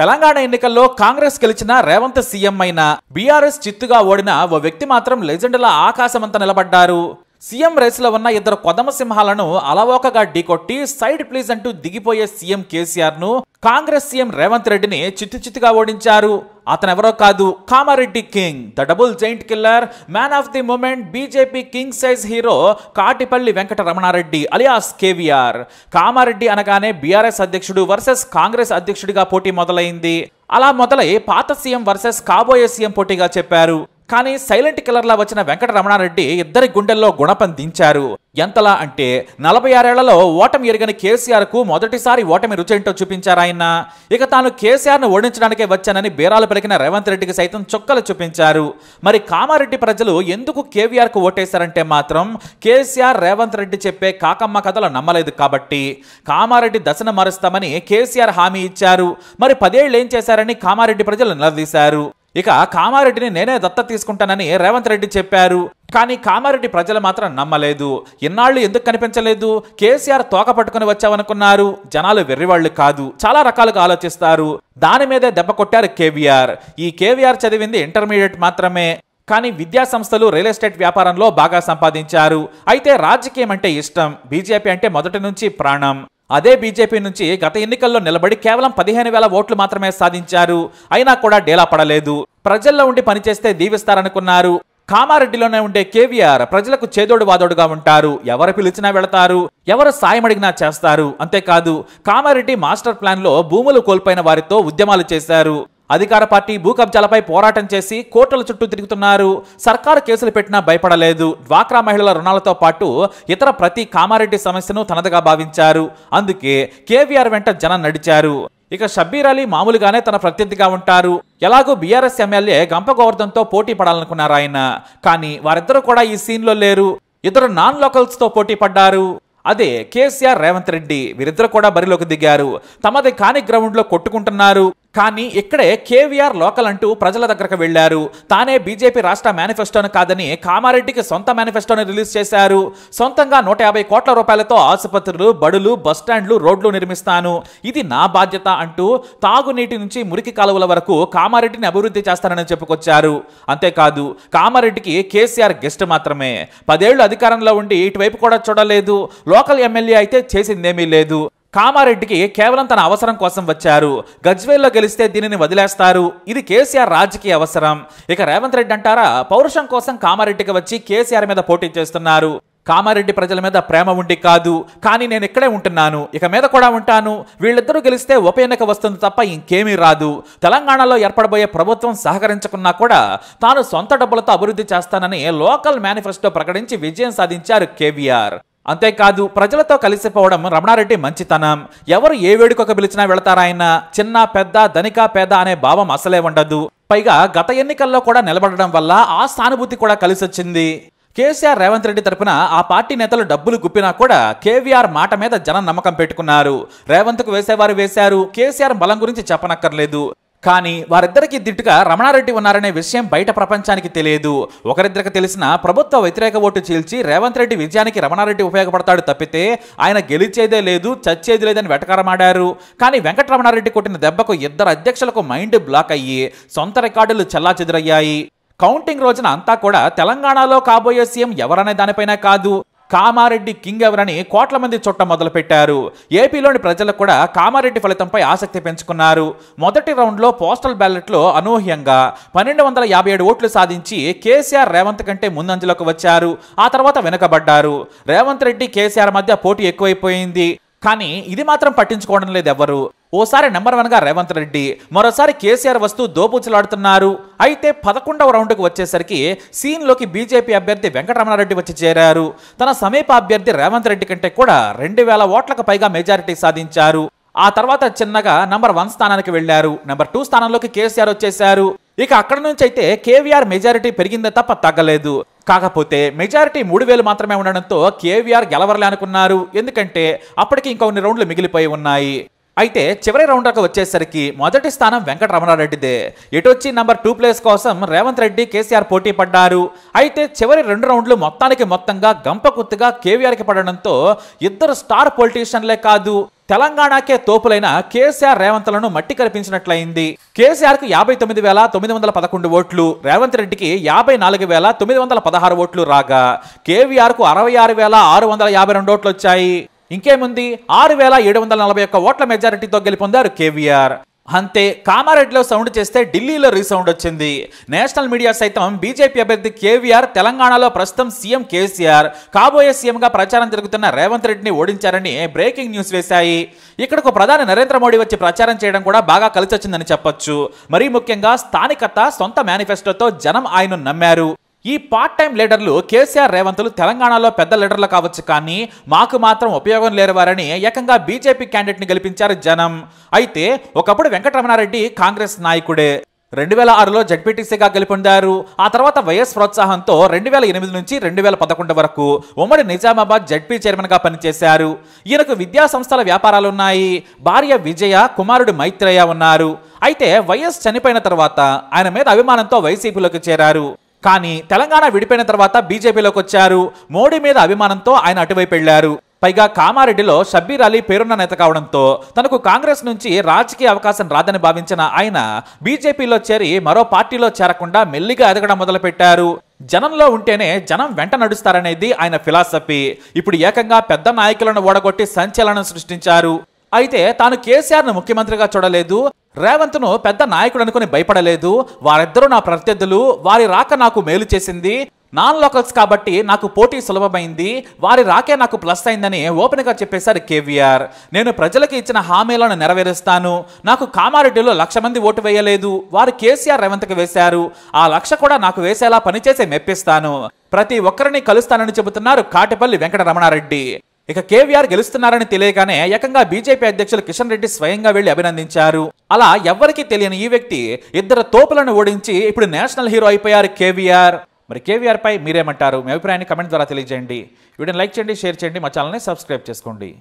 తెలంగాణ ఎన్నికల్లో కాంగ్రెస్ గెలిచిన రేవంత్ సీఎం అయిన బీఆర్ఎస్ చిత్తుగా ఓడిన ఓ వ్యక్తి మాత్రం లెజెండ్ల ఆకాశమంతా నిలబడ్డారు సీఎం రేసులో ఉన్న ఇద్దరు కొదమ సింహాలను అలవోకగా ఢీకొట్టి సైడ్ ప్లీజ్ అంటూ దిగిపోయే సీఎం కేసీఆర్ ను కాంగ్రెస్ సీఎం రేవంత్ రెడ్డిని చిత్తు చిత్తుగా ఓడించారు అతనెవరో కాదు Kamareddy king the double giant killer man of the moment BJP king size hero Katipalli Venkata Ramana Reddy alias KVR Kamareddy అనగానే బీఆర్ఎస్ అధ్యక్షుడు వర్సెస్ కాంగ్రెస్ అధ్యక్షుడిగా పోటీ మొదలైంది అలా మొదలై పాత సీఎం వర్సెస్ కాబోయే సీఎం పోటీగా చెప్పారు కానీ సైలెంట్ కిల్లర్లా వచ్చిన వెంకటరమణారెడ్డి ఇద్దరి గుండెల్లో గుణపం దించారు ఎంతలా అంటే నలభై ఆరేళ్లలో ఓటమి కేసీఆర్ కేసీఆర్కు మొదటిసారి ఓటమి రుచేంటో చూపించారాయన ఇక తాను కేసీఆర్ను ఓడించడానికే వచ్చానని బీరాలు పెరిగిన రేవంత్ రెడ్డికి సైతం చొక్కలు చూపించారు మరి కామారెడ్డి ప్రజలు ఎందుకు కు ఓటేశారంటే మాత్రం కేసీఆర్ రేవంత్ రెడ్డి చెప్పే కాకమ్మ కథలు నమ్మలేదు కాబట్టి కామారెడ్డి దశను మారుస్తామని కేసీఆర్ హామీ ఇచ్చారు మరి పదేళ్ళు ఏం చేశారని కామారెడ్డి ప్రజలు నిలదీశారు ఇక కామారెడ్డిని నేనే దత్త తీసుకుంటానని రేవంత్ రెడ్డి చెప్పారు కానీ కామారెడ్డి ప్రజలు మాత్రం నమ్మలేదు ఇన్నాళ్లు ఎందుకు కనిపించలేదు కేసీఆర్ తోక పట్టుకుని వచ్చావనుకున్నారు జనాలు వెర్రివాళ్లు కాదు చాలా రకాలుగా ఆలోచిస్తారు దాని మీదే దెబ్బ కొట్టారు కేవీఆర్ ఈ కేవీఆర్ చదివింది ఇంటర్మీడియట్ మాత్రమే కానీ విద్యా సంస్థలు రియల్ ఎస్టేట్ వ్యాపారంలో బాగా సంపాదించారు అయితే రాజకీయం అంటే ఇష్టం బీజేపీ అంటే మొదటి నుంచి ప్రాణం అదే బీజేపీ నుంచి గత ఎన్నికల్లో నిలబడి కేవలం పదిహేను వేల ఓట్లు మాత్రమే సాధించారు అయినా కూడా డేలా పడలేదు ప్రజల్లో ఉండి పనిచేస్తే దీవిస్తారనుకున్నారు కామారెడ్డిలోనే ఉండే కేవీఆర్ ప్రజలకు చేదోడు వాదోడుగా ఉంటారు ఎవరు పిలిచినా వెళతారు ఎవరు సాయం అడిగినా చేస్తారు అంతేకాదు కామారెడ్డి మాస్టర్ ప్లాన్లో భూములు కోల్పోయిన వారితో ఉద్యమాలు చేశారు అధికార పార్టీ భూ కబ్జాలపై పోరాటం చేసి కోర్టుల చుట్టూ తిరుగుతున్నారు సర్కారు కేసులు పెట్టినా భయపడలేదు డ్వాక్రా మహిళల రుణాలతో పాటు ఇతర ప్రతి కామారెడ్డి సమస్యను తనదిగా భావించారు అందుకే కేవీఆర్ వెంట జనం నడిచారు ఇక షబ్బీర్ అలీ మామూలుగానే తన ప్రత్యర్థిగా ఉంటారు ఎలాగో బీఆర్ఎస్ ఎమ్మెల్యే గంప పోటీ పడాలనుకున్నారు ఆయన కానీ వారిద్దరూ కూడా ఈ సీన్లో లేరు ఇద్దరు నాన్ లోకల్స్తో పోటీ పడ్డారు అదే కేసీఆర్ రేవంత్ రెడ్డి వీరిద్దరు కూడా బరిలోకి దిగారు తమది కాని గ్రౌండ్లో కొట్టుకుంటున్నారు కానీ ఇక్కడే కేవీఆర్ లోకల్ అంటూ ప్రజల దగ్గరకు వెళ్లారు తానే బీజేపీ రాష్ట్ర మేనిఫెస్టోను కాదని కామారెడ్డికి సొంత మేనిఫెస్టోను రిలీజ్ చేశారు సొంతంగా నూట యాభై కోట్ల రూపాయలతో ఆసుపత్రులు బడులు బస్టాండ్లు రోడ్లు నిర్మిస్తాను ఇది నా బాధ్యత అంటూ తాగునీటి నుంచి మురికి కాలువల వరకు కామారెడ్డిని అభివృద్ధి చేస్తానని చెప్పుకొచ్చారు అంతేకాదు కామారెడ్డికి కేసీఆర్ గెస్ట్ మాత్రమే పదేళ్లు అధికారంలో ఉండి ఇటువైపు కూడా చూడలేదు లోకల్ ఎమ్మెల్యే అయితే చేసిందేమీ లేదు కామారెడ్డికి కేవలం తన అవసరం కోసం వచ్చారు గజ్వేల్లో గెలిస్తే దీనిని వదిలేస్తారు ఇది కేసీఆర్ రాజకీయ అవసరం ఇక రేవంత్ రెడ్డి అంటారా పౌరుషం కోసం కామారెడ్డికి వచ్చి కేసీఆర్ మీద పోటీ చేస్తున్నారు కామారెడ్డి ప్రజల మీద ప్రేమ ఉండి కాదు కానీ నేను ఇక్కడే ఉంటున్నాను ఇక మీద కూడా ఉంటాను వీళ్ళిద్దరూ గెలిస్తే ఉప ఎన్నిక వస్తుంది తప్ప ఇంకేమీ రాదు తెలంగాణలో ఏర్పడబోయే ప్రభుత్వం సహకరించకున్నా కూడా తాను సొంత డబ్బులతో అభివృద్ధి చేస్తానని లోకల్ మేనిఫెస్టో ప్రకటించి విజయం సాధించారు కేవీఆర్ అంతేకాదు ప్రజలతో కలిసిపోవడం రమణారెడ్డి మంచితనం ఎవరు ఏ వేడుకకు పిలిచినా వెళతారాయన చిన్న పెద్ద ధనిక పేద అనే భావం అసలే ఉండదు పైగా గత ఎన్నికల్లో కూడా నిలబడడం వల్ల ఆ సానుభూతి కూడా కలిసొచ్చింది కేసీఆర్ రేవంత్ రెడ్డి తరపున ఆ పార్టీ నేతలు డబ్బులు గుప్పినా కూడా కేవీఆర్ మాట మీద జనం నమ్మకం పెట్టుకున్నారు రేవంత్కు వేసేవారు వేశారు కేసీఆర్ బలం గురించి చెప్పనక్కర్లేదు కానీ వారిద్దరికీ దిట్టుగా రమణారెడ్డి ఉన్నారనే విషయం బయట ప్రపంచానికి తెలియదు ఒకరిద్దరికి తెలిసిన ప్రభుత్వ వ్యతిరేక ఓటు చీల్చి రేవంత్ రెడ్డి విజయానికి రమణారెడ్డి ఉపయోగపడతాడు తప్పితే ఆయన గెలిచేదే లేదు చచ్చేది లేదని వెటకారమాడారు కానీ వెంకటరమణారెడ్డి కొట్టిన దెబ్బకు ఇద్దరు అధ్యక్షులకు మైండ్ బ్లాక్ అయ్యి సొంత రికార్డులు చెల్లాచెదురయ్యాయి కౌంటింగ్ రోజున అంతా కూడా తెలంగాణలో కాబోయే సీఎం ఎవరనే దానిపైన కాదు కామారెడ్డి కింగ్ ఎవరని కోట్ల మంది చుట్ట మొదలుపెట్టారు ఏపీలోని ప్రజలు కూడా కామారెడ్డి ఫలితంపై ఆసక్తి పెంచుకున్నారు మొదటి రౌండ్లో పోస్టల్ బ్యాలెట్లో అనూహ్యంగా పన్నెండు వందల యాభై ఏడు ఓట్లు సాధించి కేసీఆర్ రేవంత్ కంటే ముందంజలోకి వచ్చారు ఆ తర్వాత వెనుకబడ్డారు రేవంత్ రెడ్డి కేసీఆర్ మధ్య పోటీ ఎక్కువైపోయింది కానీ ఇది మాత్రం పట్టించుకోవడం లేదు ఎవ్వరు ఓసారి నెంబర్ వన్గా రేవంత్ రెడ్డి మరోసారి కేసీఆర్ వస్తూ దోపుచలాడుతున్నారు అయితే పదకొండవ రౌండ్కు వచ్చేసరికి సీన్లోకి బీజేపీ అభ్యర్థి వెంకటరమణారెడ్డి వచ్చి చేరారు తన సమీప అభ్యర్థి రేవంత్ రెడ్డి కంటే కూడా రెండు వేల ఓట్లకు పైగా మెజారిటీ సాధించారు ఆ తర్వాత చిన్నగా నంబర్ వన్ స్థానానికి వెళ్లారు నెంబర్ టూ స్థానంలోకి కేసీఆర్ వచ్చేశారు ఇక అక్కడ నుంచి అయితే కేవీఆర్ మెజారిటీ పెరిగిందే తప్ప తగ్గలేదు కాకపోతే మెజారిటీ మూడు వేలు మాత్రమే ఉండడంతో కేవీఆర్ గెలవరలే అనుకున్నారు ఎందుకంటే అప్పటికి ఇంకొన్ని రౌండ్లు మిగిలిపోయి ఉన్నాయి అయితే చివరి రౌండ్లకు వచ్చేసరికి మొదటి స్థానం వెంకటరమణారెడ్డిదే ఎటొచ్చి నంబర్ టూ ప్లేస్ కోసం రేవంత్ రెడ్డి కేసీఆర్ పోటీ పడ్డారు అయితే చివరి రెండు రౌండ్లు మొత్తానికి మొత్తంగా గంప కేవీఆర్కి పడడంతో ఇద్దరు స్టార్ పొలిటీషియన్లే కాదు తెలంగాణకే తోపులైన కేసీఆర్ రేవంత్లను మట్టి కల్పించినట్లయింది కేసీఆర్కు యాభై తొమ్మిది వేల తొమ్మిది వందల పదకొండు ఓట్లు రేవంత్ రెడ్డికి యాభై నాలుగు వేల తొమ్మిది వందల పదహారు ఓట్లు రాగా కేవీఆర్కు అరవై ఆరు వేల ఆరు వందల యాభై రెండు ఓట్లు వచ్చాయి ఇంకేముంది ఆరు వేల ఏడు వందల నలభై ఒక్క ఓట్ల మెజారిటీతో గెలుపొందారు కేవీఆర్ అంతే కామారెడ్డిలో సౌండ్ చేస్తే ఢిల్లీలో రీసౌండ్ వచ్చింది నేషనల్ మీడియా సైతం బీజేపీ అభ్యర్థి కేవీఆర్ తెలంగాణలో ప్రస్తుతం సీఎం కేసీఆర్ కాబోయే సీఎంగా ప్రచారం జరుగుతున్న రేవంత్ రెడ్డిని ఓడించారని బ్రేకింగ్ న్యూస్ వేశాయి ఇక్కడకు ప్రధాని నరేంద్ర మోడీ వచ్చి ప్రచారం చేయడం కూడా బాగా కలిసొచ్చిందని చెప్పొచ్చు మరీ ముఖ్యంగా స్థానికత సొంత మేనిఫెస్టోతో జనం ఆయనను నమ్మారు ఈ పార్ట్ టైం లీడర్లు కేసీఆర్ రేవంత్లు తెలంగాణలో పెద్ద లీడర్లు కావచ్చు కానీ మాకు మాత్రం ఉపయోగం వారని ఏకంగా బీజేపీ క్యాండిడేట్ని గెలిపించారు జనం అయితే ఒకప్పుడు వెంకటరమణారెడ్డి కాంగ్రెస్ నాయకుడే రెండు వేల ఆరులో జడ్పీటీసీగా గెలుపొందారు ఆ తర్వాత వైఎస్ ప్రోత్సాహంతో రెండు వేల ఎనిమిది నుంచి రెండు వేల పదకొండు వరకు ఉమ్మడి నిజామాబాద్ జడ్పీ చైర్మన్గా పనిచేశారు ఈయనకు విద్యా సంస్థల వ్యాపారాలున్నాయి భార్య విజయ కుమారుడు మైత్రేయ ఉన్నారు అయితే వైఎస్ చనిపోయిన తర్వాత ఆయన మీద అభిమానంతో వైసీపీలోకి చేరారు కానీ తెలంగాణ విడిపోయిన తర్వాత బీజేపీలోకి వచ్చారు మోడీ మీద అభిమానంతో ఆయన అటువైపు వెళ్లారు పైగా కామారెడ్డిలో షబ్బీర్ అలీ పేరున్న నేత కావడంతో తనకు కాంగ్రెస్ నుంచి రాజకీయ అవకాశం రాదని భావించిన ఆయన బీజేపీలో చేరి మరో పార్టీలో చేరకుండా మెల్లిగా ఎదగడం మొదలుపెట్టారు జనంలో ఉంటేనే జనం వెంట నడుస్తారనేది ఆయన ఫిలాసఫీ ఇప్పుడు ఏకంగా పెద్ద నాయకులను ఓడగొట్టి సంచలనం సృష్టించారు అయితే తాను ను ముఖ్యమంత్రిగా చూడలేదు రేవంత్ను పెద్ద నాయకుడు అనుకుని భయపడలేదు వారిద్దరూ నా ప్రత్యర్థులు వారి రాక నాకు మేలు చేసింది నాన్ లోకల్స్ కాబట్టి నాకు పోటీ సులభమైంది వారి రాకే నాకు ప్లస్ అయిందని ఓపెన్గా చెప్పేశారు కేవీఆర్ నేను ప్రజలకు ఇచ్చిన హామీలను నెరవేరుస్తాను నాకు కామారెడ్డిలో లక్ష మంది ఓటు వేయలేదు వారు కేసీఆర్ రేవంత్కి వేశారు ఆ లక్ష కూడా నాకు వేసేలా పనిచేసి మెప్పిస్తాను ప్రతి ఒక్కరిని కలుస్తానని చెబుతున్నారు కాటిపల్లి వెంకటరమణారెడ్డి ఇక కేవీఆర్ గెలుస్తున్నారని తెలియగానే ఏకంగా బీజేపీ అధ్యక్షులు కిషన్ రెడ్డి స్వయంగా వెళ్లి అభినందించారు అలా ఎవ్వరికీ తెలియని ఈ వ్యక్తి ఇద్దరు తోపులను ఓడించి ఇప్పుడు నేషనల్ హీరో అయిపోయారు కేవీఆర్ మరి కేవీఆర్ పై మీరేమంటారు మీ అభిప్రాయాన్ని కమెంట్ ద్వారా తెలియజేయండి వీడియోని లైక్ చేయండి షేర్ చేయండి మా ఛానల్ని సబ్స్క్రైబ్ చేసుకోండి